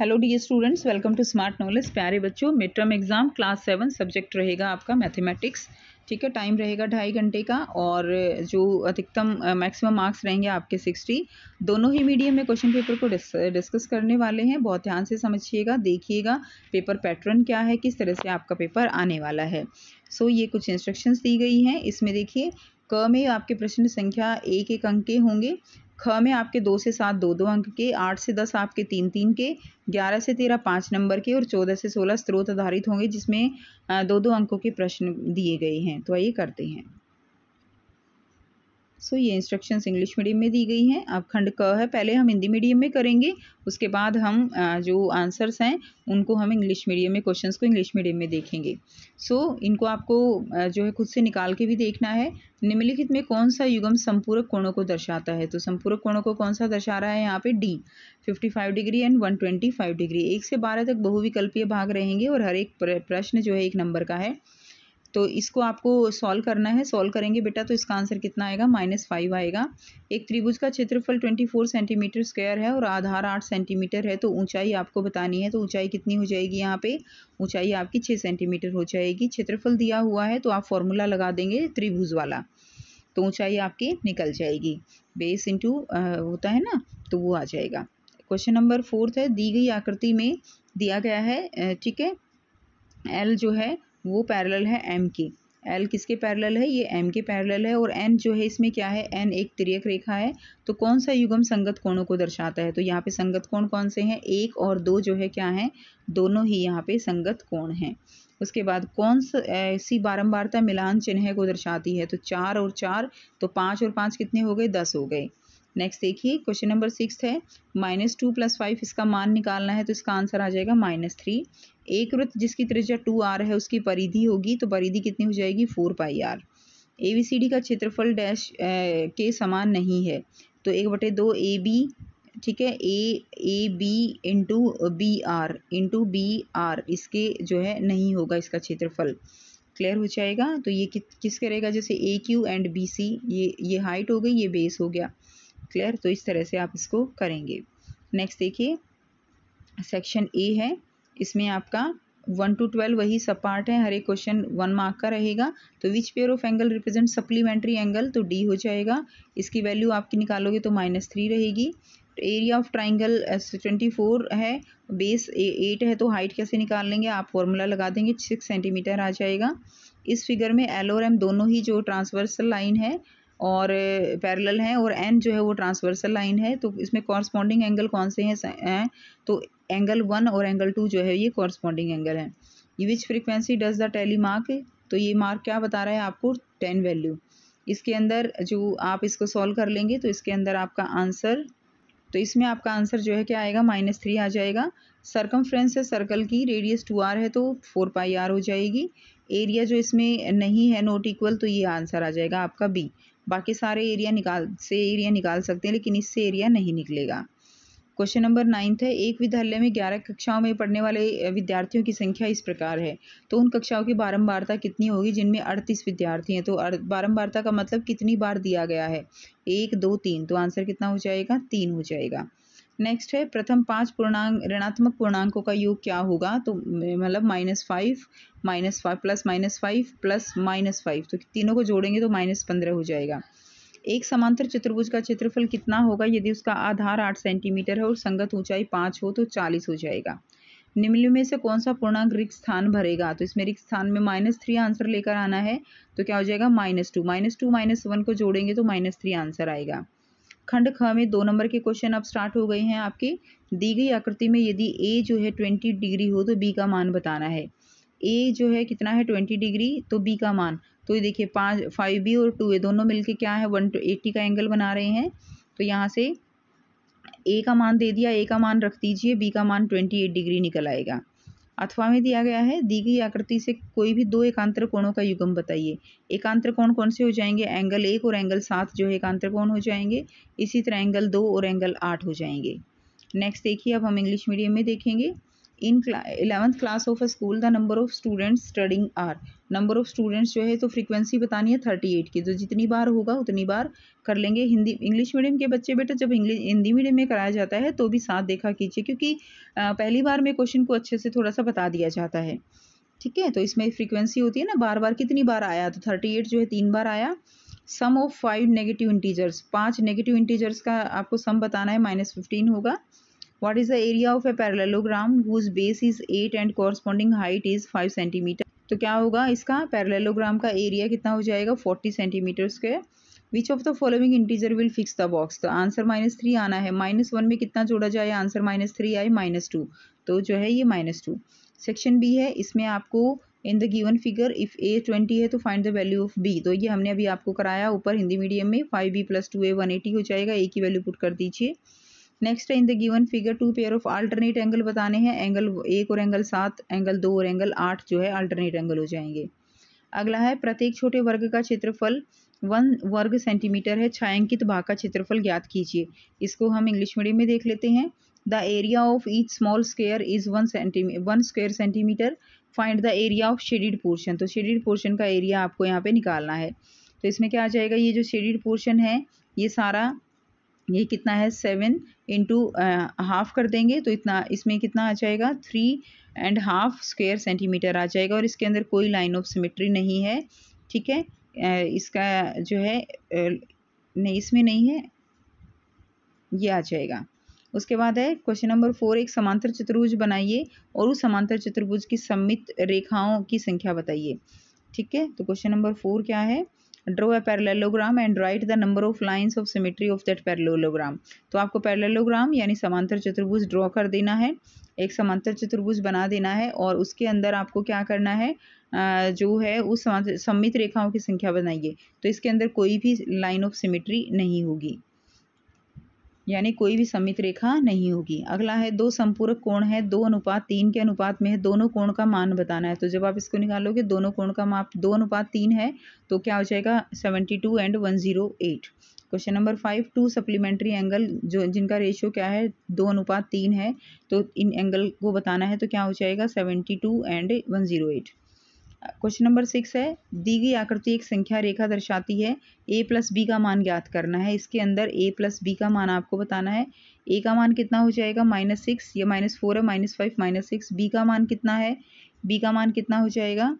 Hello the students welcome to Smart Knowledge प्यारे बच्चों mid term exam class seven subject रहेगा आपका mathematics ठीक है टाइम रहेगा ढाई घंटे का और जो अधिकतम मैक्सिमम मार्क्स रहेंगे आपके सिक्सटी दोनों ही मीडियम में क्वेश्चन पेपर को डिस, डिस्कस करने वाले हैं बहुत ध्यान से समझिएगा देखिएगा पेपर पैटर्न क्या है किस तरह से आपका पेपर आने वाला है सो so, ये कुछ इंस्ट्रक्शंस दी गई हैं इसमें देखिए क में आपके प्रश्न संख्या एक एक अंक के होंगे ख में आपके दो से सात दो दो अंक के आठ से दस आपके तीन तीन के ग्यारह से तेरह पाँच नंबर के और चौदह से सोलह स्रोत आधारित होंगे जिसमें दो दो अंकों के प्रश्न दिए गए हैं तो आइए करते हैं सो ये इंस्ट्रक्शंस इंग्लिश मीडियम में दी गई हैं अब खंड क है पहले हम हिंदी मीडियम में करेंगे उसके बाद हम जो आंसर्स हैं उनको हम इंग्लिश मीडियम में क्वेश्चंस को इंग्लिश मीडियम में देखेंगे सो इनको आपको जो है खुद से निकाल के भी देखना है निम्नलिखित में कौन सा युगम संपूरक कोणों को दर्शाता है तो संपूरक कोणों को कौन सा दर्शा रहा है यहाँ पे डी 55 डिग्री एंड 125 डिग्री एक से बारह तक बहुविकल्पीय भाग रहेंगे और हर एक प्रश्न जो है एक नंबर का है तो इसको आपको सॉल्व करना है सॉल्व करेंगे बेटा तो इसका आंसर कितना आएगा माइनस फाइव आएगा एक त्रिभुज का क्षेत्रफल ट्वेंटी फोर सेंटीमीटर स्क्वायर है और आधार आठ सेंटीमीटर है तो ऊंचाई आपको बतानी है तो ऊंचाई कितनी हो जाएगी यहाँ पे ऊंचाई आपकी छः सेंटीमीटर हो जाएगी क्षेत्रफल दिया हुआ है तो आप फॉर्मूला लगा देंगे त्रिभुज वाला तो ऊँचाई आपकी निकल जाएगी बेस इंटू होता है ना तो वो आ जाएगा क्वेश्चन नंबर फोर्थ है दी गई आकृति में दिया गया है ठीक है एल जो है वो पैरेलल है एम के एल किसके पैरेलल है ये एम के पैरेलल है और एन जो है इसमें क्या है एन एक त्रियक रेखा है तो कौन सा युगम संगत कोणों को दर्शाता है तो यहाँ पे संगत कोण कौन से हैं एक और दो जो है क्या है दोनों ही यहाँ पे संगत कोण हैं उसके बाद कौन सा ऐसी बारंबारता मिलान चिन्ह को दर्शाती है तो चार और चार तो पाँच और पाँच कितने हो गए दस हो गए नेक्स्ट देखिए क्वेश्चन नंबर सिक्स है माइनस टू प्लस फाइव इसका मान निकालना है तो इसका आंसर आ जाएगा माइनस थ्री एक वृत्त जिसकी त्रिज्या टू आर है उसकी परिधि होगी तो परिधि कितनी हो जाएगी four pi R A B C D का क्षेत्रफल डैश के समान नहीं है तो एक बटे दो ए बी ठीक है A A B into B R into B R इसके जो है नहीं होगा इसका क्षेत्रफल क्लियर हो जाएगा तो ये कि, किस करेगा जैसे A Q and B C ये ये हाइट हो गई ये बेस हो गया क्लियर तो इस तरह से आप इसको करेंगे नेक्स्ट देखिए सेक्शन ए है इसमें आपका वन टू ट्वेल्व वही सब पार्ट है हर एक क्वेश्चन वन मार्क का रहेगा तो which pair of angle represent supplementary angle तो डी हो जाएगा इसकी वैल्यू आपकी निकालोगे तो माइनस थ्री रहेगी area of triangle twenty four है बेस एट है तो हाइट कैसे निकाल लेंगे आप फॉर्मूला लगा देंगे सिक्स सेंटीमीटर आ जाएगा इस फिगर में एल और एम दोनों ही जो ट्रांसवर्सल लाइन है और पैरेलल हैं और एन जो है वो ट्रांसवर्सल लाइन है तो इसमें कॉरस्पॉन्डिंग एंगल कौन से हैं है? तो एंगल वन और एंगल टू जो है ये कॉरस्पॉन्डिंग एंगल है which frequency does the tally mark तो ये मार्क क्या बता रहा है आपको टेन वैल्यू इसके अंदर जो आप इसको सॉल्व कर लेंगे तो इसके अंदर आपका आंसर तो इसमें आपका आंसर जो है क्या आएगा माइनस थ्री आ जाएगा सरकम है सर्कल की रेडियस टू आर है तो फोर पाई आर हो जाएगी एरिया जो इसमें नहीं है नोट इक्वल तो ये आंसर आ जाएगा आपका बी बाकी सारे एरिया निकाल से एरिया निकाल सकते हैं लेकिन इससे एरिया नहीं निकलेगा क्वेश्चन नंबर नाइन्थ है एक विद्यालय में ग्यारह कक्षाओं में पढ़ने वाले विद्यार्थियों की संख्या इस प्रकार है तो उन कक्षाओं की बारंबारता कितनी होगी जिनमें अड़तीस विद्यार्थी हैं तो बारंबारता का मतलब कितनी बार दिया गया है एक दो तीन तो आंसर कितना हो जाएगा तीन हो जाएगा नेक्स्ट है प्रथम पांच पूर्णांक ऋणात्मक पूर्णांकों का योग क्या होगा तो मतलब minus five minus five plus minus five plus minus five तो तीनों को जोड़ेंगे तो माइनस पंद्रह हो जाएगा एक समांतर चतुर्भुज का क्षेत्रफल कितना होगा यदि उसका आधार आठ सेंटीमीटर है और संगत ऊंचाई पाँच हो तो चालीस हो जाएगा निम्नलिखित में से कौन सा पूर्णांक रिक्त स्थान भरेगा तो इसमें रिक्त स्थान में माइनस थ्री आंसर लेकर आना है तो क्या हो जाएगा minus two minus two minus one को जोड़ेंगे तो माइनस थ्री आंसर आएगा खंड ख में दो नंबर के क्वेश्चन अब स्टार्ट हो गए हैं आपके दी गई आकृति में यदि ए जो है ट्वेंटी डिग्री हो तो बी का मान बताना है ए जो है कितना है ट्वेंटी डिग्री तो बी का मान तो ये देखिए पाँच फाइव बी और टू ए दोनों मिलके क्या है वन एट्टी का एंगल बना रहे हैं तो यहाँ से ए का मान दे दिया ए का मान रख दीजिए बी का मान ट्वेंटी एट डिग्री निकल आएगा अथवा में दिया गया है दी गई आकृति से कोई भी दो एकांतर कोणों का युगम बताइए एकांतर कोण कौन से हो जाएंगे एंगल एक और एंगल सात जो है एकांतर कोण हो जाएंगे इसी तरह एंगल दो और एंगल आठ हो जाएंगे नेक्स्ट देखिए अब हम इंग्लिश मीडियम में देखेंगे in eleventh class of a school the number of students studying are number of students जो है तो फ्रीक्वेंसी बतानी है थर्टी एट की तो जितनी बार होगा उतनी बार कर लेंगे हिंदी इंग्लिश मीडियम के बच्चे बेटा जब इंग्लिश हिंदी मीडियम में कराया जाता है तो भी साथ देखा कीजिए क्योंकि पहली बार में क्वेश्चन को अच्छे से थोड़ा सा बता दिया जाता है ठीक है तो इसमें फ्रीक्वेंसी होती है ना बार बार कितनी बार आया तो थर्टी एट जो है तीन बार आया sum of five negative integers पांच नेगेटिव इंटीजर्स का आपको सम बताना है माइनस फिफ्टीन होगा What is the area of a parallelogram whose base is 8 and corresponding height is 5 centimeter? तो क्या होगा इसका पैरेललोग्राम का एरिया कितना हो जाएगा 40 centimetre square which of the following integer will fix the box तो आंसर माइनस थ्री आना है माइनस वन में कितना जोड़ा जाए आंसर माइनस थ्री आए माइनस टू तो जो है ये माइनस टू सेक्शन बी है इसमें आपको in the given figure if A twenty है तो find the value of B तो ये हमने अभी आपको कराया ऊपर हिंदी मीडियम में five B plus two A one eighty हो जाएगा ए की वैल्यू पुट कर दीजिए नेक्स्ट है in the given figure two pair of alternate angle बताने हैं एंगल एक और एंगल सात एंगल दो और एंगल आठ जो है अल्टरनेट एंगल हो जाएंगे अगला है प्रत्येक छोटे वर्ग का क्षेत्रफल वन वर्ग सेंटीमीटर है छायांकित भाग का क्षेत्रफल ज्ञात कीजिए इसको हम इंग्लिश मीडियम में देख लेते हैं the area of each small square is one centi one square centimetre find the area of shaded portion तो शेडिड पोर्शन का एरिया आपको यहाँ पे निकालना है तो इसमें क्या आ जाएगा ये जो शेडिड पोर्शन है ये सारा ये कितना है सेवन इंटू हाफ कर देंगे तो इतना इसमें कितना आ जाएगा three and half square centimetre आ जाएगा और इसके अंदर कोई लाइन ऑफ सिमेट्री नहीं है ठीक है इसका जो है नहीं इसमें नहीं है ये आ जाएगा उसके बाद है क्वेश्चन नंबर फोर एक समांतर चतुर्भुज बनाइए और उस समांतर चतुर्भुज की सम्मित रेखाओं की संख्या बताइए ठीक है तो क्वेश्चन नंबर फोर क्या है draw a parallelogram and write the number of lines of symmetry of that parallelogram तो आपको पैरलोग्राम यानी समांतर चतुर्भुज ड्रॉ कर देना है एक समांतर चतुर्भुज बना देना है और उसके अंदर आपको क्या करना है जो है उस सम्मित रेखाओं की संख्या बनाइए तो इसके अंदर कोई भी लाइन ऑफ सिमेट्री नहीं होगी यानी कोई भी समित रेखा नहीं होगी अगला है दो संपूरक कोण है दो अनुपात तीन के अनुपात में है दोनों कोण का मान बताना है तो जब आप इसको निकालोगे दोनों कोण का माप दो अनुपात तीन है तो क्या हो जाएगा seventy two and one zero eight question number five two supplementary angle जो जिनका रेशियो क्या है दो अनुपात तीन है तो इन एंगल को बताना है तो क्या हो जाएगा seventy two and one zero eight question number six है दी गई आकृति एक संख्या रेखा दर्शाती है ए प्लस बी का मान ज्ञात करना है इसके अंदर ए प्लस बी का मान आपको बताना है ए का मान कितना हो जाएगा माइनस सिक्स या माइनस फोर है minus five minus six B का मान कितना है बी का मान कितना हो जाएगा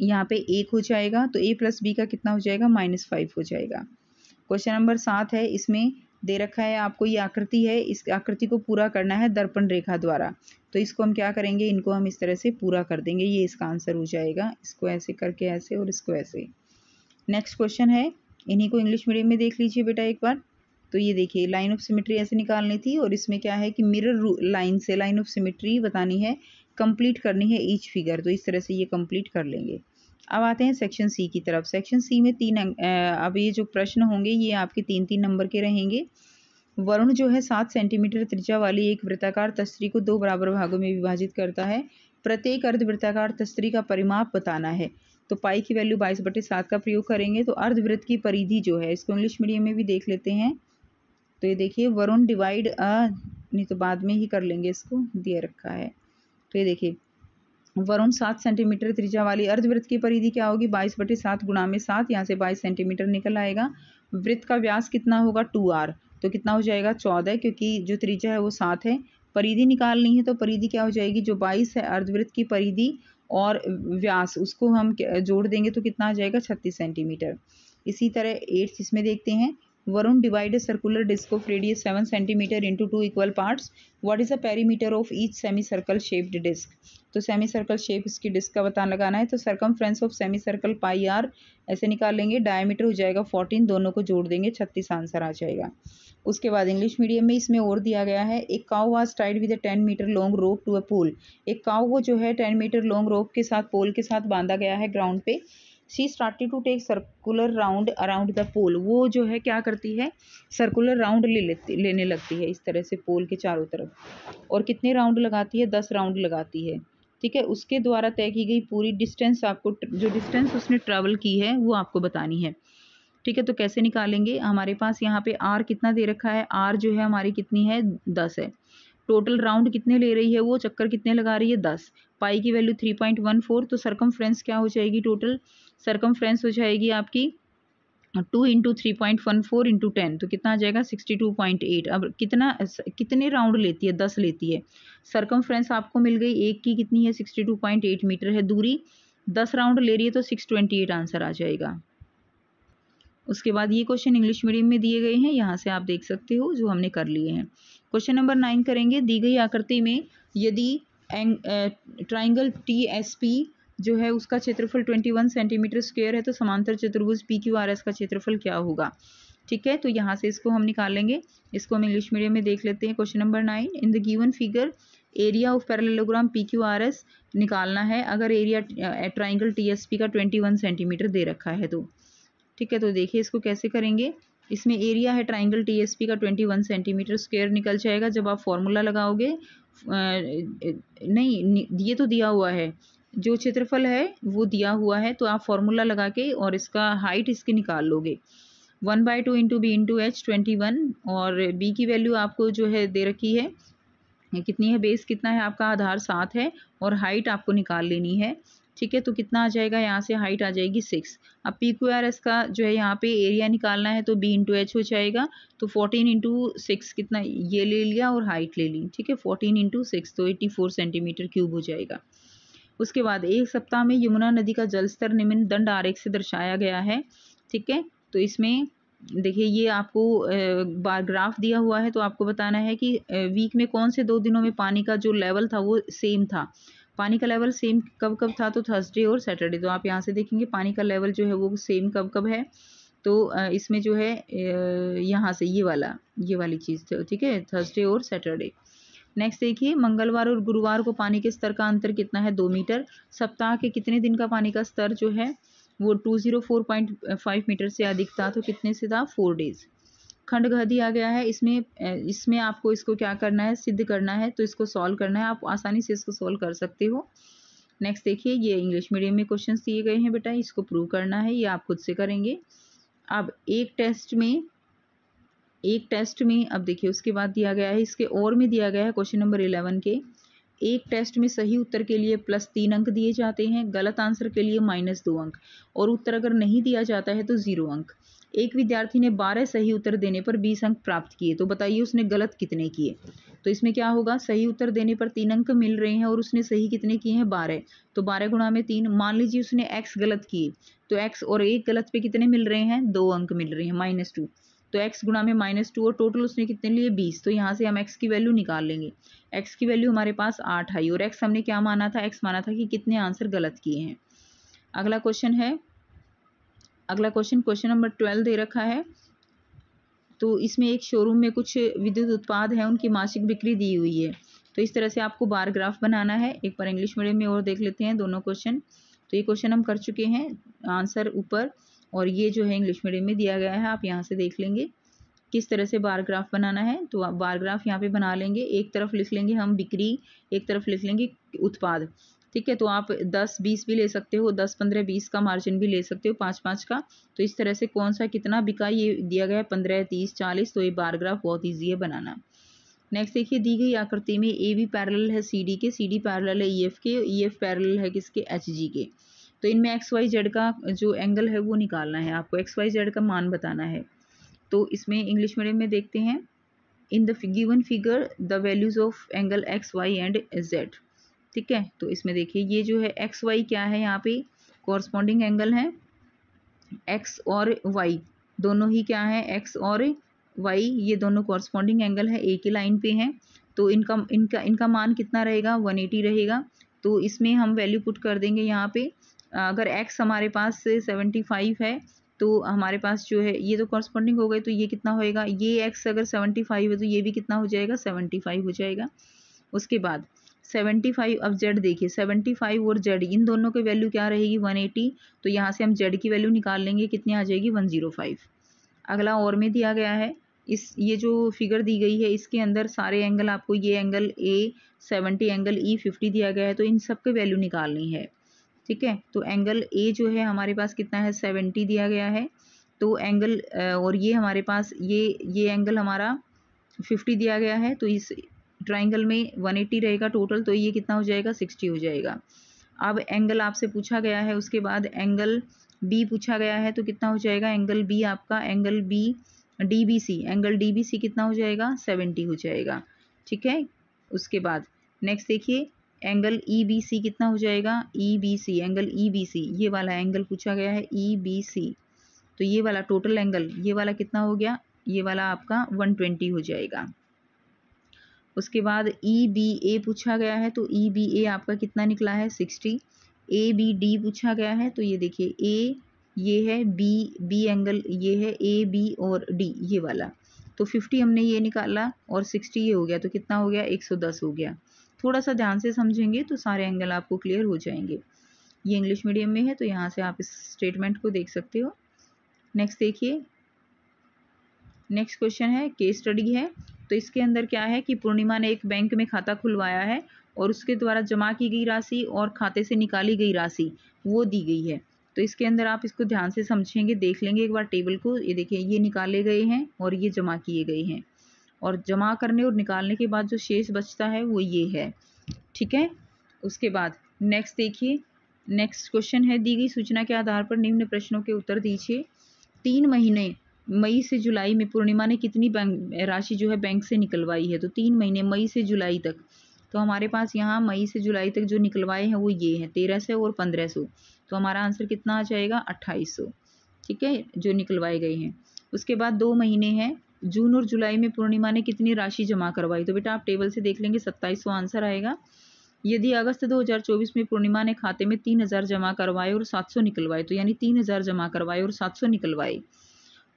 यहाँ पे एक हो जाएगा तो ए प्लस बी का कितना हो जाएगा माइनस फाइव हो जाएगा क्वेश्चन नंबर सात है इसमें दे रखा है आपको ये आकृति है इस आकृति को पूरा करना है दर्पण रेखा द्वारा तो इसको हम क्या करेंगे इनको हम इस तरह से पूरा कर देंगे ये इसका आंसर हो जाएगा इसको ऐसे करके ऐसे और इसको ऐसे नेक्स्ट क्वेश्चन है इन्हीं को इंग्लिश मीडियम में देख लीजिए बेटा एक बार तो ये देखिए लाइन ऑफ सिमेट्री ऐसे निकालनी थी और इसमें क्या है कि मिरर लाइन से लाइन ऑफ सिमेट्री बतानी है कंप्लीट करनी है ईच फिगर तो इस तरह से ये कंप्लीट कर लेंगे अब आते हैं सेक्शन सी की तरफ सेक्शन सी में तीन अब ये जो प्रश्न होंगे ये आपके तीन तीन नंबर के रहेंगे वरुण जो है सात सेंटीमीटर त्रिज्या वाली एक वृत्ताकार तस्त्री को दो बराबर भागों में विभाजित करता है प्रत्येक अर्धवृत्ताकार तस्त्री का परिमाप बताना है तो पाई की वैल्यू बाईस बटे सात का प्रयोग करेंगे तो अर्धवृत्त की परिधि जो है इसको इंग्लिश मीडियम में भी देख लेते हैं तो ये देखिए वरुण डिवाइड अ नहीं तो बाद में ही कर लेंगे इसको दिया रखा है तो ये देखिए वरुण सात सेंटीमीटर त्रिज्या वाली अर्धवृत्त की परिधि क्या होगी बाईस बटे सात गुणा में सात यहाँ से बाईस सेंटीमीटर निकल आएगा वृत्त का व्यास कितना होगा टू आर तो कितना हो जाएगा चौदह क्योंकि जो त्रिज्या है वो सात है परिधि निकालनी है तो परिधि क्या हो जाएगी जो बाईस है अर्धवृत्त की परिधि और व्यास उसको हम जोड़ देंगे तो कितना आ जाएगा छत्तीस सेंटीमीटर इसी तरह एट्स इसमें देखते हैं Varun divide circular disc of radius seven centimetre into two equal parts what is the perimeter of each semi circle shaped disc तो सेमी सर्कल शेप इसकी डिस्क का बता लगाना है तो circumference of semi circle pi R ऐसे निकाल लेंगे डायमीटर हो जाएगा फोर्टीन दोनों को जोड़ देंगे छत्तीस आंसर आ जाएगा उसके बाद इंग्लिश मीडियम में इसमें और दिया गया है एक cow was tied with a ten metre long rope to a pole एक काउ को जो है टेन मीटर लॉन्ग रोप के साथ पोल के साथ बांधा गया है ग्राउंड पे she started to take circular round around the pole वो जो है क्या करती है सर्कुलर राउंड ले लेती लेने लगती है इस तरह से पोल के चारों तरफ और कितने राउंड लगाती है दस राउंड लगाती है ठीक है उसके द्वारा तय की गई पूरी डिस्टेंस आपको जो डिस्टेंस उसने ट्रैवल की है वो आपको बतानी है ठीक है तो कैसे निकालेंगे हमारे पास यहाँ पे आर कितना दे रखा है आर जो है हमारी कितनी है दस है टोटल राउंड कितने ले रही है वो चक्कर कितने लगा रही है दस पाई की value three point one four तो सरकम क्या हो जाएगी टोटल सरकम हो जाएगी आपकी two into three point one four into ten तो कितना आ जाएगा सिक्सटी टू पॉइंट एट अब कितना कितने राउंड लेती है दस लेती है सरकम आपको मिल गई एक की कितनी है sixty two point eight metre है दूरी दस राउंड ले रही है तो सिक्स ट्वेंटी एट आंसर आ जाएगा उसके बाद ये क्वेश्चन इंग्लिश मीडियम में दिए गए हैं यहाँ से आप देख सकते हो जो हमने कर लिए हैं क्वेश्चन नंबर नाइन करेंगे दी गई आकृति में यदि ट्राइंगल टी एस पी जो है उसका क्षेत्रफल ट्वेंटी वन सेंटीमीटर स्क्वेयर है तो समांतर चतुर्भुज पी क्यू आर एस का क्षेत्रफल क्या होगा ठीक है तो यहाँ से इसको हम निकाल लेंगे इसको हम इंग्लिश मीडियम में देख लेते हैं question number nine in the given figure area of parallelogram P Q R S निकालना है अगर area triangle T S P का ट्वेंटी वन सेंटीमीटर दे रखा है तो ठीक है तो देखिए इसको कैसे करेंगे इसमें एरिया है ट्राइंगल पी का ट्वेंटी वन सेंटीमीटर स्क्वायर निकल जाएगा जब आप फॉर्मूला लगाओगे नहीं ये तो दिया हुआ है जो क्षेत्रफल है वो दिया हुआ है तो आप फॉर्मूला लगा के और इसका हाइट इसकी निकाल लोगे one by two into B into H twenty one और बी की वैल्यू आपको जो है दे रखी है कितनी है बेस कितना है आपका आधार सात है और हाइट आपको निकाल लेनी है ठीक है तो कितना आ जाएगा यहाँ से हाइट आ जाएगी सिक्स अब पी क्यू आर एस का जो है यहाँ पे एरिया निकालना है तो बी इंटू एच हो जाएगा तो फोर्टीन इंटू सिक्स कितना ये ले लिया और हाइट ले ली ठीक है फोर्टीन इंटू सिक्स तो एट्टी फोर सेंटीमीटर क्यूब हो जाएगा उसके बाद एक सप्ताह में यमुना नदी का जलस्तर निम्न दंड आरेख से दर्शाया गया है ठीक है तो इसमें देखिए ये आपको बार ग्राफ दिया हुआ है तो आपको बताना है कि वीक में कौन से दो दिनों में पानी का जो लेवल था वो सेम था पानी का लेवल सेम कब कब था तो थर्सडे और सैटरडे तो आप यहाँ से देखेंगे पानी का लेवल जो है वो सेम कब कब है तो इसमें जो है यहाँ से ये वाला ये वाली चीज़ तो ठीक है थर्सडे और सैटरडे नेक्स्ट देखिए मंगलवार और गुरुवार को पानी के स्तर का अंतर कितना है दो मीटर सप्ताह के कितने दिन का पानी का स्तर जो है वो two zero four point five metre से अधिक था तो कितने से था फोर डेज़ खंड घ दिया गया है इसमें इसमें आपको इसको क्या करना है सिद्ध करना है तो इसको सॉल्व करना है आप आसानी से इसको सॉल्व कर सकते हो नेक्स्ट देखिए ये इंग्लिश मीडियम में क्वेश्चन दिए गए हैं बेटा इसको प्रूव करना है ये आप खुद से करेंगे अब एक टेस्ट में एक टेस्ट में अब देखिए उसके बाद दिया गया है इसके और में दिया गया है क्वेश्चन नंबर इलेवन के एक टेस्ट में सही उत्तर के लिए प्लस तीन अंक दिए जाते हैं गलत आंसर के लिए माइनस दो अंक और उत्तर अगर नहीं दिया जाता है तो ज़ीरो अंक एक विद्यार्थी ने बारह सही उत्तर देने पर बीस अंक प्राप्त किए तो बताइए उसने गलत कितने किए तो इसमें क्या होगा सही उत्तर देने पर तीन अंक मिल रहे हैं और उसने सही कितने किए हैं बारह तो बारह गुणा में तीन मान लीजिए उसने एक्स गलत किए तो एक्स और एक गलत पे कितने मिल रहे हैं दो अंक मिल रहे हैं माइनस टू तो एक्स गुणा में माइनस टू और टोटल उसने कितने लिए बीस तो यहाँ से हम एक्स की वैल्यू निकाल लेंगे एक्स की वैल्यू हमारे पास आठ आई और एक्स हमने क्या माना था एक्स माना था कि कितने आंसर गलत किए हैं अगला क्वेश्चन है अगला क्वेश्चन क्वेश्चन नंबर ट्वेल्व दे रखा है तो इसमें एक शोरूम में कुछ विद्युत उत्पाद हैं उनकी मासिक बिक्री दी हुई है तो इस तरह से आपको बार ग्राफ बनाना है एक बार इंग्लिश मीडियम में और देख लेते हैं दोनों क्वेश्चन तो ये क्वेश्चन हम कर चुके हैं आंसर ऊपर और ये जो है इंग्लिश मीडियम में दिया गया है आप यहाँ से देख लेंगे किस तरह से बार ग्राफ बनाना है तो आप बार ग्राफ यहाँ पे बना लेंगे एक तरफ लिख लेंगे हम बिक्री एक तरफ लिख लेंगे उत्पाद ठीक है तो आप दस बीस भी ले सकते हो दस पंद्रह बीस का मार्जिन भी ले सकते हो पाँच पाँच का तो इस तरह से कौन सा कितना बिका ये दिया गया है पंद्रह तीस चालीस तो ये बारग्राफ बहुत ईजी है बनाना नेक्स्ट देखिए दी गई आकृति में ए बी पैरल है सी डी के सी डी पैरल है ई e एफ के ई एफ पैरल है किसके एच जी के तो इनमें एक्स वाई जेड का जो एंगल है वो निकालना है आपको एक्स वाई जेड का मान बताना है तो इसमें इंग्लिश मीडियम में देखते हैं in the given figure the values of angle X Y and Z ठीक है तो इसमें देखिए ये जो है एक्स वाई क्या है यहाँ पे कॉरस्पॉन्डिंग एंगल है एक्स और वाई दोनों ही क्या है एक्स और वाई ये दोनों कॉरस्पॉन्डिंग एंगल है एक ही लाइन पे हैं तो इनका इनका इनका मान कितना रहेगा वन एटी रहेगा तो इसमें हम वैल्यू पुट कर देंगे यहाँ पे अगर एक्स हमारे पास सेवेंटी फाइव है तो हमारे पास जो है ये तो कॉरस्पॉन्डिंग हो गए तो ये कितना होएगा ये एक्स अगर सेवेंटी फाइव है तो ये भी कितना हो जाएगा सेवेंटी फाइव हो जाएगा उसके बाद सेवेंटी फाइव अब जेड देखिए सेवेंटी फाइव और जेड इन दोनों की वैल्यू क्या रहेगी वन एटी तो यहाँ से हम जेड की वैल्यू निकाल लेंगे कितनी आ जाएगी वन जीरो फाइव अगला और में दिया गया है इस ये जो फिगर दी गई है इसके अंदर सारे एंगल आपको ये angle A seventy angle E e, fifty दिया गया है तो इन सब के वैल्यू निकालनी है ठीक है तो एंगल ए जो है हमारे पास कितना है सेवेंटी दिया गया है तो एंगल और ये हमारे पास ये ये एंगल हमारा फिफ्टी दिया गया है तो इस ट्राइंगल में 180 रहेगा टोटल तो ये कितना हो जाएगा 60 हो जाएगा अब एंगल आपसे पूछा गया है उसके बाद एंगल बी पूछा गया है तो कितना हो जाएगा एंगल बी आपका angle B D B C angle D B C कितना हो जाएगा सेवेंटी हो जाएगा ठीक है उसके बाद नेक्स्ट देखिए एंगल ई बी सी कितना हो जाएगा E B C angle E B C ये वाला एंगल पूछा गया है ई बी सी तो ये वाला टोटल एंगल ये वाला कितना हो गया ये वाला आपका वन ट्वेंटी हो जाएगा उसके बाद ई बी ए पूछा गया है तो ई बी ए आपका कितना निकला है सिक्सटी ए बी डी पूछा गया है तो ये देखिए ए ये है बी बी एंगल ये है ए बी और डी ये वाला तो फिफ्टी हमने ये निकाला और सिक्सटी ये हो गया तो कितना हो गया एक सौ दस हो गया थोड़ा सा ध्यान से समझेंगे तो सारे एंगल आपको क्लियर हो जाएंगे ये इंग्लिश मीडियम में है तो यहाँ से आप इस स्टेटमेंट को देख सकते हो नेक्स्ट देखिए नेक्स्ट क्वेश्चन है केस स्टडी है तो इसके अंदर क्या है कि पूर्णिमा ने एक बैंक में खाता खुलवाया है और उसके द्वारा जमा की गई राशि और खाते से निकाली गई राशि वो दी गई है तो इसके अंदर आप इसको ध्यान से समझेंगे देख लेंगे एक बार टेबल को ये देखिए ये निकाले गए हैं और ये जमा किए गए हैं और जमा करने और निकालने के बाद जो शेष बचता है वो ये है ठीक है उसके बाद नेक्स्ट देखिए नेक्स्ट क्वेश्चन है दी गई सूचना के आधार पर निम्न प्रश्नों के उत्तर दीजिए तीन महीने मई से जुलाई में पूर्णिमा ने कितनी बैंक राशि जो है बैंक से निकलवाई है तो तीन महीने मई से जुलाई तक तो हमारे पास यहाँ मई से जुलाई तक जो निकलवाए हैं वो ये हैं तेरह सौ और पंद्रह सौ तो हमारा आंसर कितना आ जाएगा अट्ठाईस सौ ठीक है जो निकलवाए गए हैं उसके बाद दो महीने हैं जून और जुलाई में पूर्णिमा ने कितनी राशि जमा करवाई तो बेटा आप टेबल से देख लेंगे सत्ताईस सौ आंसर आएगा यदि अगस्त 2024 में पूर्णिमा ने खाते में तीन हज़ार जमा करवाए और सात सौ निकलवाए तो यानी तीन हज़ार जमा करवाए और सात सौ निकलवाए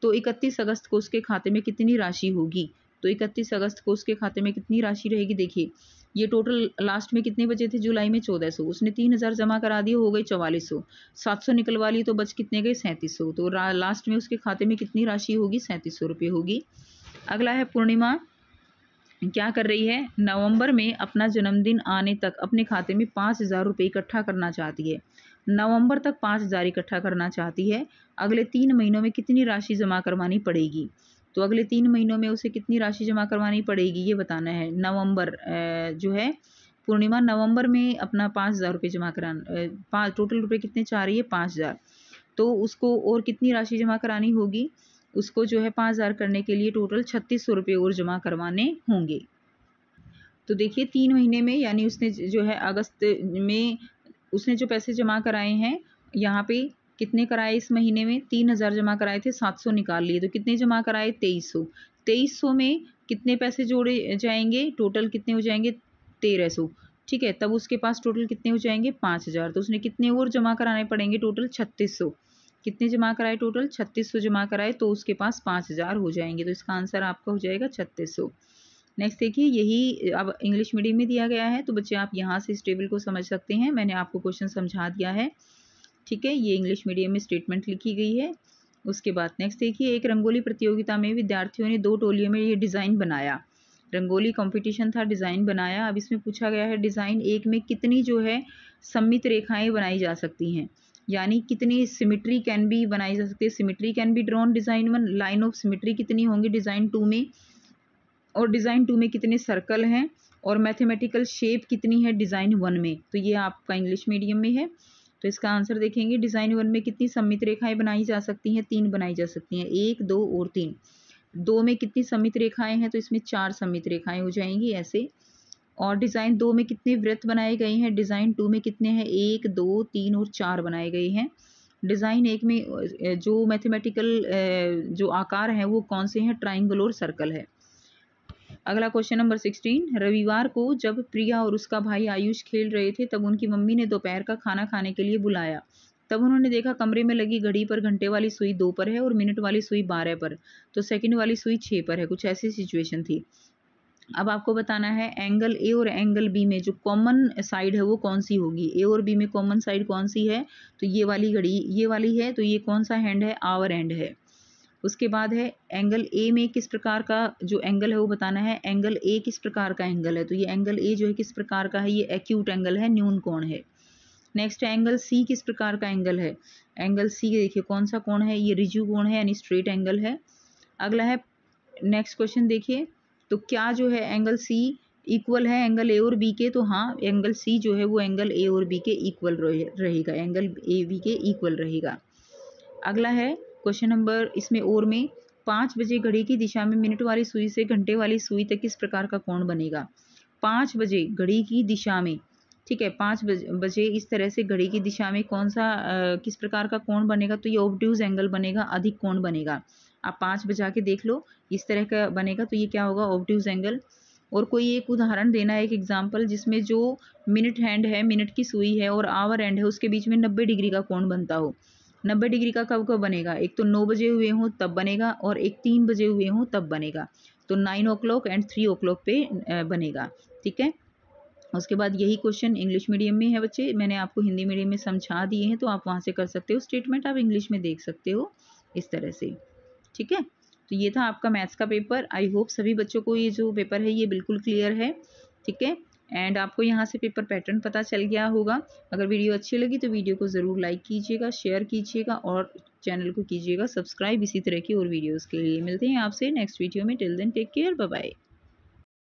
तो इकतीस अगस्त को उसके खाते में कितनी राशि होगी तो इकतीस अगस्त को उसके खाते में कितनी राशि रहेगी देखिए ये टोटल लास्ट में कितने बचे थे जुलाई में चौदह सौ उसने तीन हज़ार जमा करा दिए हो गए चौवालीस सौ सात सौ निकलवा लिए तो बच कितने गए सैंतीस सौ तो लास्ट में उसके खाते में कितनी राशि होगी सैंतीस सौ रुपये होगी अगला है पूर्णिमा क्या कर रही है नवंबर में अपना जन्मदिन आने तक अपने खाते में पाँच हज़ार रुपये इकट्ठा करना चाहती है नवंबर तक पाँच हज़ार इकट्ठा करना चाहती है अगले तीन महीनों में कितनी राशि जमा करवानी पड़ेगी तो अगले तीन महीनों में उसे कितनी राशि जमा करवानी पड़ेगी ये बताना है नवंबर जो है पूर्णिमा नवंबर में अपना पाँच हज़ार रुपये जमा कराना पाँच टोटल रुपये कितने चाह रही है पाँच हज़ार तो उसको और कितनी राशि जमा करानी होगी उसको जो है पाँच हज़ार करने के लिए टोटल छत्तीस सौ रुपये और जमा करवाने होंगे तो देखिए तीन महीने में यानी उसने जो है अगस्त में उसने जो पैसे जमा कराए हैं यहाँ पे कितने कराए इस महीने में तीन हज़ार जमा कराए थे सात सौ निकाल लिए तो कितने जमा कराए तेईस सौ तेईस सौ में कितने पैसे जोड़े जाएंगे टोटल कितने हो जाएंगे तेरह सौ ठीक है तब उसके पास टोटल कितने हो जाएंगे पाँच हज़ार तो उसने कितने और जमा कराने पड़ेंगे टोटल छत्तीस सौ कितने जमा कराए टोटल छत्तीस सौ जमा कराए तो उसके पास पाँच हज़ार हो जाएंगे तो इसका आंसर आपका हो जाएगा छत्तीस सौ नेक्स्ट देखिए यही अब इंग्लिश मीडियम में दिया गया है तो बच्चे आप यहाँ से इस टेबल को समझ सकते हैं मैंने आपको क्वेश्चन समझा दिया है ठीक है ये इंग्लिश मीडियम में स्टेटमेंट लिखी गई है उसके बाद नेक्स्ट देखिए एक रंगोली प्रतियोगिता में विद्यार्थियों ने दो टोलियों में ये डिज़ाइन बनाया रंगोली कंपटीशन था डिज़ाइन बनाया अब इसमें पूछा गया है डिज़ाइन एक में कितनी जो है सम्मित रेखाएं बनाई जा सकती हैं यानी कितनी सिमिट्री कैन भी बनाई जा सकती है सिमिट्री कैन भी drawn design one line of symmetry कितनी होंगी डिज़ाइन टू में और डिज़ाइन टू में कितने सर्कल हैं और मैथमेटिकल शेप कितनी है डिज़ाइन वन में तो ये आपका इंग्लिश मीडियम में है तो इसका आंसर देखेंगे डिज़ाइन वन में कितनी सम्मित रेखाएं बनाई जा सकती हैं तीन बनाई जा सकती हैं एक दो और तीन दो में कितनी सम्मित रेखाएं हैं तो इसमें चार सम्मित रेखाएं हो जाएंगी ऐसे और डिज़ाइन दो में कितने व्रत बनाए गए हैं डिज़ाइन टू में कितने हैं एक दो तीन और चार बनाए गए हैं डिज़ाइन एक में जो मैथमेटिकल जो आकार है वो कौन से हैं ट्राइंगल और सर्कल है अगला क्वेश्चन नंबर सिक्सटीन रविवार को जब प्रिया और उसका भाई आयुष खेल रहे थे तब उनकी मम्मी ने दोपहर का खाना खाने के लिए बुलाया तब उन्होंने देखा कमरे में लगी घड़ी पर घंटे वाली सुई दो पर है और मिनट वाली सुई बारह पर तो सेकंड वाली सुई छः पर है कुछ ऐसी सिचुएशन थी अब आपको बताना है एंगल ए और एंगल बी में जो कॉमन साइड है वो कौन सी होगी ए और बी में कॉमन साइड कौन सी है तो ये वाली घड़ी ये वाली है तो ये कौन सा हैंड है आवर एंड है उसके बाद है एंगल ए में किस प्रकार का जो एंगल है वो बताना है एंगल ए किस प्रकार का एंगल है तो ये एंगल ए जो है किस प्रकार का है ये एक्यूट एंगल है न्यून कोण है नेक्स्ट एंगल सी किस प्रकार का एंगल है एंगल सी देखिए कौन सा कोण है ये रिजू कोण है यानी स्ट्रेट एंगल है अगला है नेक्स्ट क्वेश्चन देखिए तो क्या जो है एंगल सी इक्वल है एंगल ए और बी के तो हाँ एंगल सी जो है वो एंगल ए और बी के इक्वल रहेगा एंगल ए बी के इक्वल रहेगा अगला है क्वेश्चन नंबर इसमें और में पाँच बजे घड़ी की दिशा में मिनट वाली सुई से घंटे वाली सुई तक किस प्रकार का कोण बनेगा पाँच बजे घड़ी की दिशा में ठीक है पाँच बजे इस तरह से घड़ी की दिशा में कौन सा आ, किस प्रकार का कोण बनेगा तो ये ओबड्यूज एंगल बनेगा अधिक कोण बनेगा आप पाँच बजा के देख लो इस तरह का बनेगा तो ये क्या होगा ओबड्यूज एंगल और कोई एक उदाहरण देना है एक एग्जाम्पल जिसमें जो मिनट हैंड है मिनट की सुई है और आवर एंड है उसके बीच में नब्बे डिग्री का कोण बनता हो नब्बे डिग्री का कब कब बनेगा एक तो नौ बजे हुए हों तब बनेगा और एक तीन बजे हुए हों तब बनेगा तो nine o'clock and three o'clock पे बनेगा ठीक है उसके बाद यही क्वेश्चन इंग्लिश मीडियम में है बच्चे मैंने आपको हिंदी मीडियम में समझा दिए हैं तो आप वहाँ से कर सकते हो स्टेटमेंट आप इंग्लिश में देख सकते हो इस तरह से ठीक है तो ये था आपका मैथ्स का पेपर आई होप सभी बच्चों को ये जो पेपर है ये बिल्कुल क्लियर है ठीक है एंड आपको यहाँ से पेपर पैटर्न पता चल गया होगा अगर वीडियो अच्छी लगी तो वीडियो को ज़रूर लाइक कीजिएगा शेयर कीजिएगा और चैनल को कीजिएगा सब्सक्राइब इसी तरह की और वीडियोज़ के लिए मिलते हैं आपसे नेक्स्ट वीडियो में till then take care bye